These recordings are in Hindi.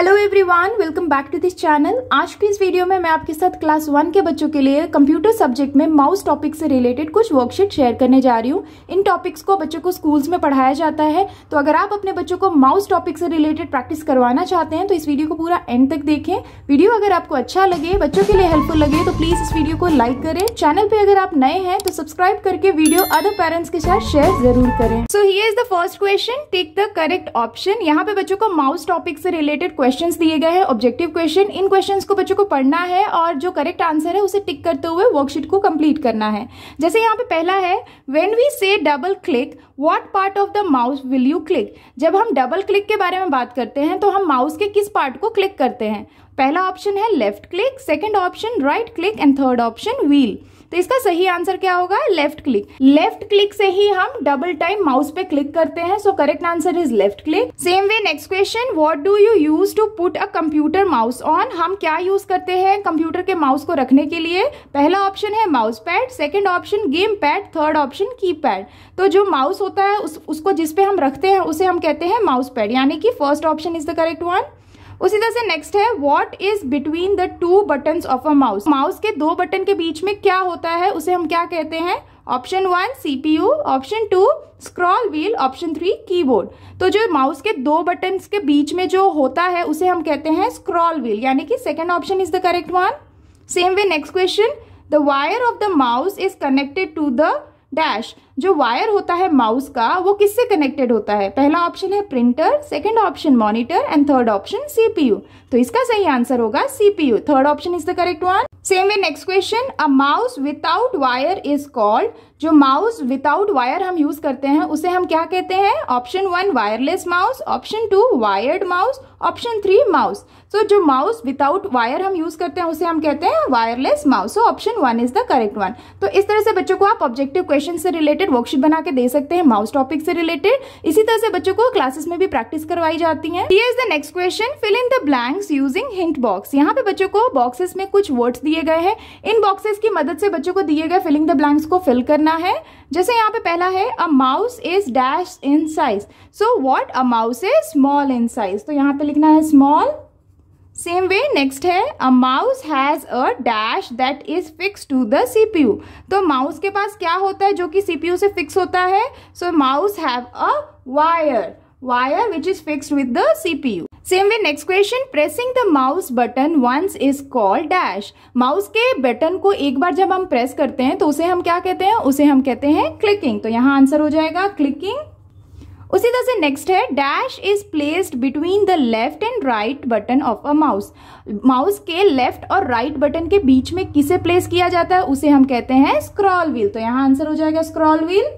Hello everyone welcome back to this channel आज के इस वीडियो में मैं आपके साथ क्लास वन के बच्चों के लिए कंप्यूटर सब्जेक्ट में माउस टॉपिक से रिलेटेड कुछ वर्कशीट शेयर करने जा रही हूँ इन टॉपिक्स को बच्चों को स्कूल्स में पढ़ाया जाता है तो अगर आप अपने बच्चों को माउस टॉपिक से रिलेटेड प्रैक्टिस करवाना चाहते हैं तो इस वीडियो को पूरा एंड तक देखें वीडियो अगर आपको अच्छा लगे बच्चों के लिए हेल्पफुल लगे तो प्लीज़ इस वीडियो को लाइक करें चैनल पर अगर आप नए हैं तो सब्सक्राइब करके वीडियो अदर पेरेंट्स के साथ शेयर जरूर करें so here is the first question take the correct option यहाँ पे बच्चों को माउस टॉपिक से रिलेटेड क्वेश्चंस दिए गए हैं ऑब्जेक्टिव क्वेश्चन इन क्वेश्चंस को बच्चों को पढ़ना है और जो करेक्ट आंसर है उसे टिक करते हुए वर्कशीट को कंप्लीट करना है जैसे यहाँ पे पहला है when we say double click what part of the mouse will you click जब हम डबल क्लिक के बारे में बात करते हैं तो हम माउस के किस पार्ट को क्लिक करते हैं पहला ऑप्शन है left click second option right click and third option wheel तो इसका सही आंसर क्या होगा लेफ्ट क्लिक लेफ्ट क्लिक से ही हम डबल टाइम माउस पे क्लिक करते हैं so correct answer is left click same way next question what do you use to put a computer mouse on हम क्या यूज करते हैं कंप्यूटर के माउस को रखने के लिए पहला ऑप्शन है mouse pad second option game pad third option key pad तो जो माउस होता है उस, उसको जिसपे हम रखते हैं उसे हम कहते हैं माउस पैड यानी कि first option is the correct one उसी तरह से नेक्स्ट है what is between the two button of a mouse mouse के दो बटन के बीच में क्या होता है उसे हम क्या कहते हैं option one CPU option two scroll wheel option three keyboard तो जो माउस के दो बटन के बीच में जो होता है उसे हम कहते हैं स्क्रॉल व्हील यानी कि second option is the correct one same way next question the wire of the mouse is connected to the dash जो वायर होता है माउस का वो किससे कनेक्टेड होता है पहला ऑप्शन है printer second option monitor and third option CPU तो इसका सही आंसर होगा CPU third option is the correct one same way next question a mouse without wire is called जो माउस विदाउट वायर हम यूज करते हैं उसे हम क्या कहते हैं option one wireless mouse option two wired mouse option three mouse so जो माउस विदाउट वायर हम यूज करते हैं उसे हम कहते हैं wireless mouse option one is the correct one तो इस तरह से बच्चों को आप ऑब्जेक्टिव क्वेश्चन से रिलेटेड रिलेटेड वर्कशीट बना के दे सकते हैं माउस टॉपिक से रिलेटेड इसी तरह से बच्चों को क्लासेस में भी प्रैक्टिस करवाई जाती है is the next question fill in the blanks using hint box यहाँ पे बच्चों को बॉक्सेस में कुछ वर्ड्स दिए गए हैं इन बॉक्सेस की मदद से बच्चों को दिए गए फिलिंग द ब्लैंक्स को फिल करना है जैसे यहाँ पे पहला है a mouse is dash in size so what a mouse is small in size तो यहाँ पे लिखना है स्मॉल सेम वे नेक्स्ट है a mouse has a dash that is fix to the CPU तो माउस के पास क्या होता है जो कि सीपीयू से फिक्स होता है so mouse have a wire wire which is fixed with the CPU same way next question pressing the mouse button once is called dash mouse के बटन को एक बार जब हम प्रेस करते हैं तो उसे हम क्या कहते हैं उसे हम कहते हैं क्लिकिंग तो यहाँ आंसर हो जाएगा क्लिकिंग उसी तरह से नेक्स्ट है dash is placed between the left and right button of a mouse mouse के लेफ्ट और राइट right बटन के बीच में किसे प्लेस किया जाता है उसे हम कहते हैं स्क्रॉल व्हील तो यहाँ आंसर हो जाएगा स्क्रॉल व्हील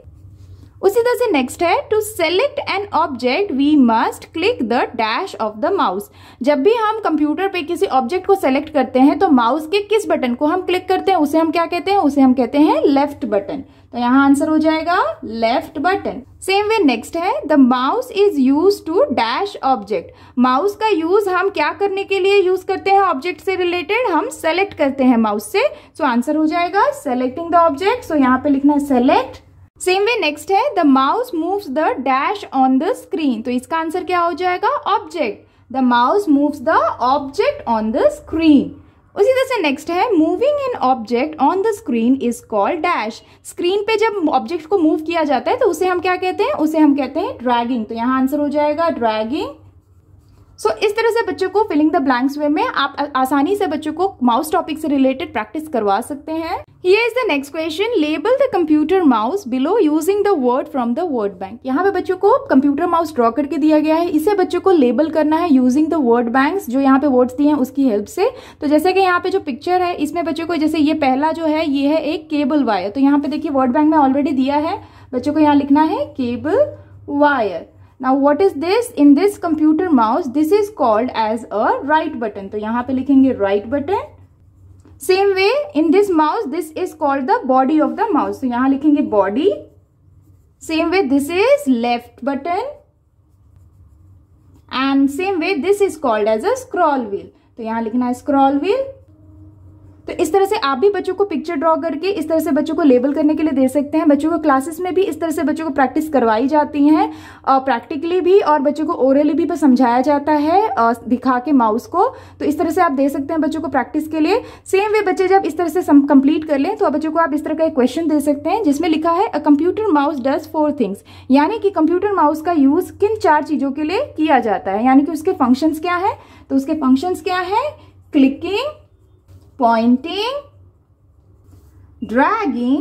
उसी तरह से नेक्स्ट है to select an object we must click the dash of the mouse जब भी हम कंप्यूटर पे किसी ऑब्जेक्ट को सेलेक्ट करते हैं तो माउस के किस बटन को हम क्लिक करते हैं उसे हम क्या कहते हैं उसे हम कहते हैं लेफ्ट बटन तो यहाँ आंसर हो जाएगा left button same way next है the mouse is use to dash object mouse का यूज हम क्या करने के लिए यूज करते हैं ऑब्जेक्ट से रिलेटेड हम सेलेक्ट करते हैं माउस से सो so आंसर हो जाएगा सेलेक्टिंग द ऑब्जेक्ट सो यहाँ पे लिखना है सेलेक्ट सेम वे नेक्स्ट है the mouse moves the dash on the screen तो इसका आंसर क्या हो जाएगा object the mouse moves the object on the screen उसी तरह से नेक्स्ट है moving an object on the screen is called dash screen पे जब ऑब्जेक्ट को मूव किया जाता है तो उसे हम क्या कहते हैं उसे हम कहते हैं ड्रैगिंग तो यहाँ आंसर हो जाएगा ड्रैगिंग सो so, इस तरह से बच्चों को फिलिंग द ब्लैंक्स वे में आप आसानी से बच्चों को माउस टॉपिक से रिलेटेड प्रैक्टिस करवा सकते हैं Here is the next question. Label the computer mouse below using the word from the word bank. यहाँ पे बच्चों को computer mouse draw करके दिया गया है इसे बच्चों को label करना है using the word banks जो यहाँ पे words दिए हैं उसकी help से तो जैसे कि यहाँ पे जो picture है इसमें बच्चों को जैसे ये पहला जो है ये है एक cable wire. तो यहाँ पे देखिए word bank में already दिया है बच्चों को यहाँ लिखना है cable wire. Now what is this? In this computer mouse, this is called as a right button. तो यहाँ पे लिखेंगे right button. Same way in this mouse this is called the body of the mouse तो यहां लिखेंगे body same way this is left button and same way this is called as a scroll wheel तो यहां लिखना है स्क्रॉल व्हील तो इस तरह से आप भी बच्चों को पिक्चर ड्रॉ करके इस तरह से बच्चों को लेबल करने के लिए दे सकते हैं बच्चों को क्लासेस में भी इस तरह से बच्चों को प्रैक्टिस करवाई जाती हैं प्रैक्टिकली भी और बच्चों को ओरली भी समझाया जाता है दिखा के माउस को तो इस तरह से आप दे सकते हैं बच्चों को प्रैक्टिस के लिए सेम वे बच्चे जब इस तरह से कंप्लीट कर लें तो बच्चों को आप इस तरह का एक क्वेश्चन दे सकते हैं जिसमें लिखा है a computer mouse does four things यानी कि कंप्यूटर माउस का यूज किन चार चीजों के लिए किया जाता है यानी कि उसके फंक्शंस क्या है तो उसके फंक्शंस क्या है clicking pointing, dragging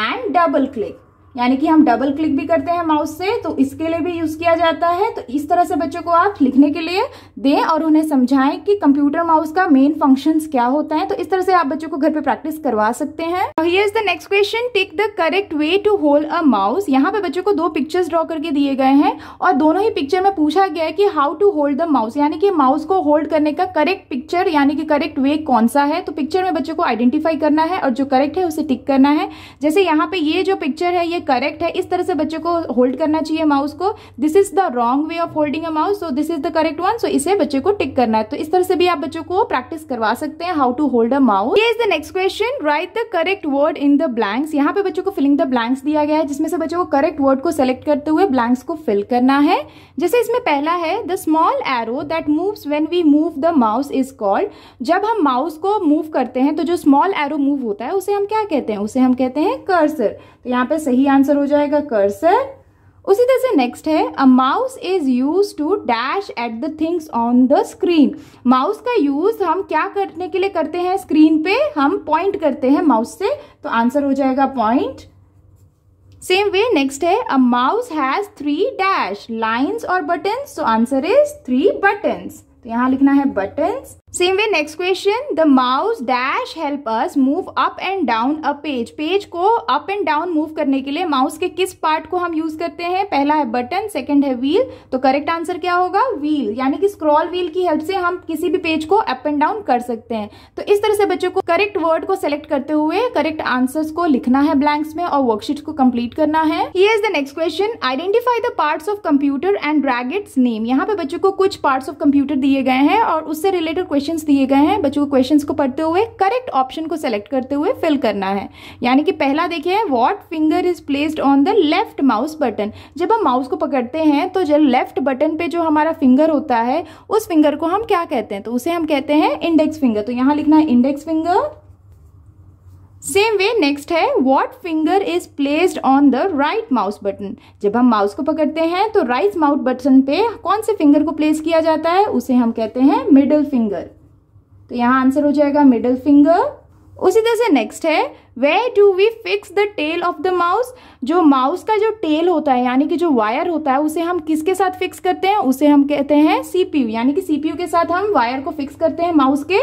and double click. यानी कि हम डबल क्लिक भी करते हैं माउस से तो इसके लिए भी यूज किया जाता है तो इस तरह से बच्चों को आप लिखने के लिए दें और उन्हें समझाएं कि कंप्यूटर माउस का मेन फंक्शंस क्या होता है तो इस तरह से आप बच्चों को घर पे प्रैक्टिस करवा सकते हैं here is the next question take the correct way to hold a mouse यहाँ पे बच्चों को दो पिक्चर्स ड्रॉ करके दिए गए हैं और दोनों ही पिक्चर में पूछा गया है कि how to hold the mouse यानी कि माउस को होल्ड करने का करेक्ट पिक्चर यानी कि करेक्ट वे कौन सा है तो पिक्चर में बच्चों को आइडेंटिफाई करना है और जो करेक्ट है उसे टिक करना है जैसे यहाँ पे ये जो पिक्चर है ये करेक्ट है इस तरह से बच्चे को होल्ड करना चाहिए माउस को this is the wrong way of holding a mouse so this is the correct one so इसे बच्चे को टिक करना है तो इस तरह से भी आप बच्चों को प्रैक्टिस करवा सकते हैं how to hold a mouse is the next question write the correct word in the blanks यहाँ पे बच्चों को फिलिंग द ब्लैंक्स दिया गया है जिसमें से बच्चों को करेक्ट वर्ड को सेलेक्ट करते हुए ब्लैंक्स को फिल करना है जैसे इसमें पहला है the small arrow that moves when we move the mouse is called जब हम माउस को मूव करते हैं तो जो स्मॉल एरो मूव होता है उसे हम क्या कहते हैं उसे हम कहते हैं कर्सर तो यहाँ पे सही सही आंसर हो जाएगा कर्सर उसी तरह से नेक्स्ट है a mouse is use to dash at the things on the screen mouse का यूज हम क्या करने के लिए करते हैं स्क्रीन पे हम पॉइंट करते हैं माउस से तो आंसर हो जाएगा पॉइंट सेम वे नेक्स्ट है a mouse has three dash lines और बटन्स तो आंसर इज थ्री बटन्स तो यहां लिखना है buttons same way next question the mouse dash help us move up and down a page page को अप एंड डाउन मूव करने के लिए माउस के किस पार्ट को हम यूज करते हैं पहला है बटन सेकेंड है व्हील तो करेक्ट आंसर क्या होगा व्हील यानी कि स्क्रॉल व्हील की हेल्प से हम किसी भी पेज को अप एंड डाउन कर सकते हैं तो इस तरह से बच्चों को करेक्ट वर्ड को सिलेक्ट करते हुए करेक्ट आंसर्स को लिखना है ब्लैंक्स में और वर्कशीट को कम्प्लीट करना है ये is the next question identify the part of computer and drag its name यहाँ पे बच्चों को कुछ पार्ट ऑफ कंप्यूटर दिए गए हैं और उससे रिलेटेड क्वेश्चन क्वेश्चंस दिए गए हैं बच्चों को क्वेश्चंस को पढ़ते हुए करेक्ट ऑप्शन को सेलेक्ट करते हुए फिल करना है यानी कि पहला देखिए what finger is placed on the left mouse button जब हम माउस को पकड़ते हैं तो जब लेफ्ट बटन पे जो हमारा फिंगर होता है उस फिंगर को हम क्या कहते हैं तो उसे हम कहते हैं इंडेक्स फिंगर तो यहां लिखना है index finger same way next है what finger is placed on the right mouse button जब हम माउस को पकड़ते हैं तो राइट माउस बटन पे कौन से फिंगर को प्लेस किया जाता है उसे हम कहते हैं मिडल फिंगर तो यहाँ आंसर हो जाएगा मिडल फिंगर उसी तरह से नेक्स्ट है where do we fix the tail of the mouse जो माउस का जो टेल होता है यानी कि जो वायर होता है उसे हम किसके साथ फिक्स करते हैं उसे हम कहते हैं सीपीयू यानी कि सीपीयू के साथ हम वायर को फिक्स करते हैं माउस के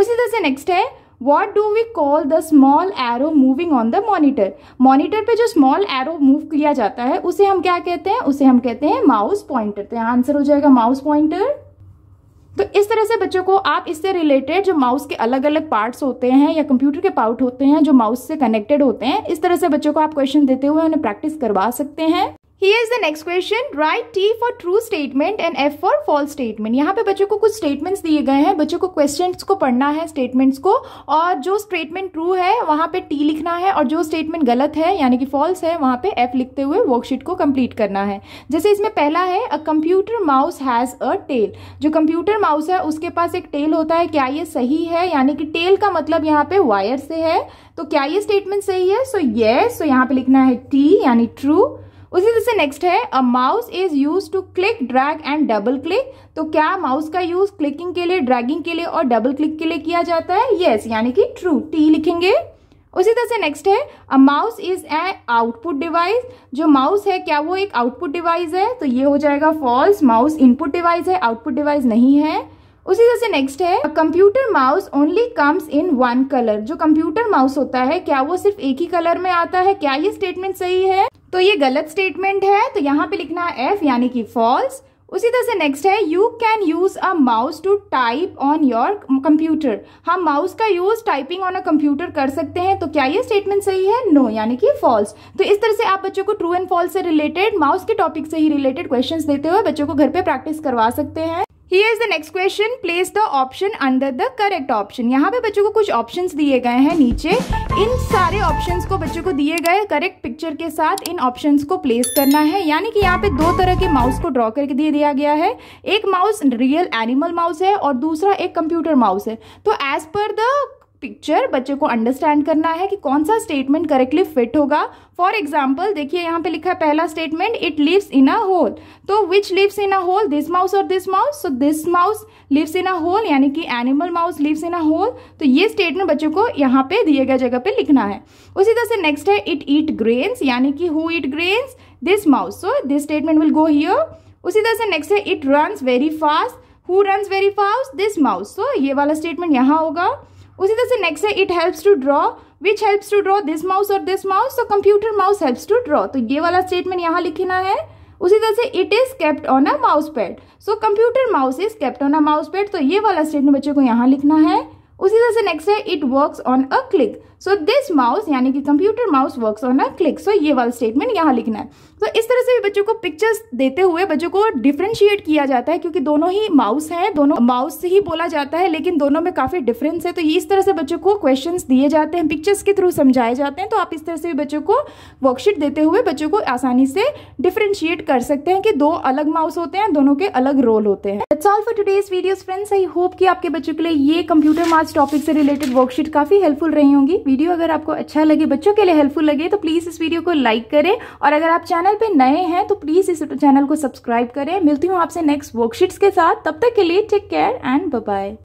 उसी तरह से नेक्स्ट है what do we call the small arrow moving on the monitor monitor पे जो स्मॉल एरो मूव किया जाता है उसे हम क्या कहते हैं उसे हम कहते हैं माउस पॉइंटर तो यहाँ आंसर हो जाएगा माउस पॉइंटर तो इस तरह से बच्चों को आप इससे रिलेटेड जो माउस के अलग अलग पार्ट्स होते हैं या कंप्यूटर के पार्ट होते हैं जो माउस से कनेक्टेड होते हैं इस तरह से बच्चों को आप क्वेश्चन देते हुए उन्हें प्रैक्टिस करवा सकते हैं is the next question. Write T for true statement and F for false statement. यहाँ पे बच्चों को कुछ statements दिए गए हैं बच्चों को questions को पढ़ना है statements को और जो statement true है वहाँ पे T लिखना है और जो statement गलत है यानी कि false है वहाँ पे F लिखते हुए worksheet को complete करना है जैसे इसमें पहला है a computer mouse has a tail जो कंप्यूटर माउस है उसके पास एक टेल होता है क्या ये सही है यानी कि टेल का मतलब यहाँ पे वायर से है तो क्या ये स्टेटमेंट सही है सो so, येस सो यहाँ पे लिखना है टी यानी ट्रू उसी तरह से नेक्स्ट है a mouse is use to click drag and double click तो क्या माउस का यूज क्लिकिंग के लिए ड्रैगिंग के लिए और डबल क्लिक के लिए किया जाता है येस yes, यानी कि ट्रू टी लिखेंगे उसी तरह से नेक्स्ट है a mouse is a output device जो माउस है क्या वो एक आउटपुट डिवाइस है तो ये हो जाएगा फॉल्स माउस इनपुट डिवाइस है आउटपुट डिवाइस नहीं है उसी तरह से नेक्स्ट है computer mouse only comes in one colour जो कंप्यूटर माउस होता है क्या वो सिर्फ एक ही कलर में आता है क्या ये स्टेटमेंट सही है तो ये गलत स्टेटमेंट है तो यहाँ पे लिखना है एफ यानी कि फॉल्स उसी तरह से नेक्स्ट है you can use a mouse to type on your computer हम माउस का use typing on a computer कर सकते हैं तो क्या ये स्टेटमेंट सही है नो no, यानी कि फॉल्स तो इस तरह से आप बच्चों को ट्रू एंड फॉल्स से रिलेटेड माउस के टॉपिक से ही रिलेटेड क्वेश्चंस देते हुए बच्चों को घर पे प्रैक्टिस करवा सकते हैं here is the next question place the option under the correct option यहाँ पे बच्चों को कुछ ऑप्शन दिए गए हैं नीचे इन सारे ऑप्शन को बच्चों को दिए गए करेक्ट पिक्चर के साथ इन ऑप्शन को प्लेस करना है यानी कि यहाँ पे दो तरह के माउस को ड्रॉ करके दे दिया गया है एक माउस रियल एनिमल माउस है और दूसरा एक कंप्यूटर माउस है तो एज पर द पिक्चर बच्चे को अंडरस्टैंड करना है कि कौन सा स्टेटमेंट करेक्टली फिट होगा फॉर एग्जाम्पल देखिए यहाँ पे लिखा है पहला statement it lives in a hole तो which lives in a hole this mouse और this mouse so this mouse lives in a hole यानी कि animal mouse lives in a hole तो ये स्टेटमेंट बच्चे को यहाँ पे दिए गए जगह पे लिखना है उसी तरह से नेक्स्ट है इट ईट ग्रेन्स यानी कि who eat grains this mouse so this statement will go here उसी तरह से नेक्स्ट है it run very fast who run very fast this mouse सो ये वाला स्टेटमेंट यहाँ होगा उसी तरह से नेक्स्ट है it helps to draw which helps to draw this mouse और दिस माउस तो computer mouse helps to draw तो ये वाला स्टेटमेंट यहाँ लिखना है उसी तरह से it is kept on a mouse pad so computer mouse is kept on a mouse pad तो ये वाला स्टेटमेंट बच्चों को यहाँ लिखना है उसी तरह से नेक्स्ट है it works on a click so this mouse यानी कि computer mouse works on a click so ये वाला स्टेटमेंट यहाँ लिखना है तो so, इस तरह से भी बच्चों को पिक्चर्स देते हुए बच्चों को डिफ्रेंशिएट किया जाता है क्योंकि दोनों ही माउस हैं दोनों माउस से ही बोला जाता है लेकिन दोनों में काफ़ी डिफरेंस है तो ये इस तरह से बच्चों को क्वेश्चन दिए जाते हैं पिक्चर्स के थ्रू समझाए जाते हैं तो आप इस तरह से भी बच्चों को वर्कशीट देते हुए बच्चों को आसानी से डिफ्रेंशिएट कर सकते हैं कि दो अलग माउस होते हैं दोनों के अलग रोल होते हैं it's all for videos friends I hope कि आपके बच्चों के लिए ये कंप्यूटर माउस इस टॉपिक से रिलेटेड वर्कशीट काफ़ी हेल्पफुल रही होंगी वीडियो अगर आपको अच्छा लगे बच्चों के लिए हेल्पफुल लगे तो प्लीज़ इस वीडियो को लाइक करें और अगर आप चैनल पे नए हैं तो प्लीज़ इस चैनल को सब्सक्राइब करें मिलती हूँ आपसे नेक्स्ट वर्कशीट्स के साथ तब तक के लिए टेक केयर एंड बाय